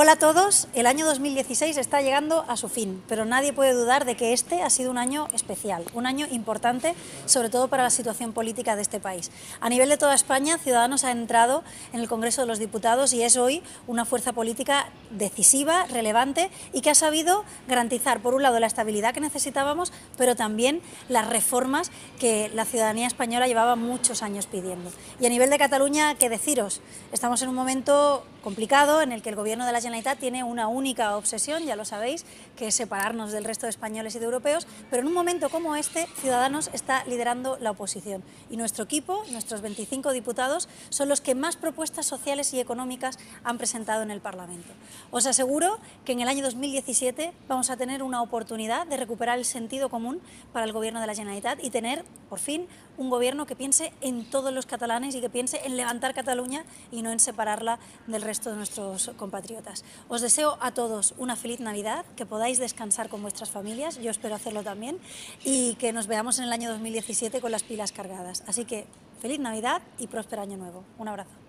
Hola a todos, el año 2016 está llegando a su fin, pero nadie puede dudar de que este ha sido un año especial, un año importante, sobre todo para la situación política de este país. A nivel de toda España, Ciudadanos ha entrado en el Congreso de los Diputados y es hoy una fuerza política decisiva, relevante y que ha sabido garantizar, por un lado, la estabilidad que necesitábamos, pero también las reformas que la ciudadanía española llevaba muchos años pidiendo. Y a nivel de Cataluña, ¿qué deciros? Estamos en un momento complicado en el que el Gobierno de la la Generalitat tiene una única obsesión, ya lo sabéis, que es separarnos del resto de españoles y de europeos, pero en un momento como este, Ciudadanos está liderando la oposición. Y nuestro equipo, nuestros 25 diputados, son los que más propuestas sociales y económicas han presentado en el Parlamento. Os aseguro que en el año 2017 vamos a tener una oportunidad de recuperar el sentido común para el gobierno de la Generalitat y tener, por fin, un gobierno que piense en todos los catalanes y que piense en levantar Cataluña y no en separarla del resto de nuestros compatriotas. Os deseo a todos una feliz Navidad, que podáis descansar con vuestras familias, yo espero hacerlo también, y que nos veamos en el año 2017 con las pilas cargadas. Así que feliz Navidad y próspero año nuevo. Un abrazo.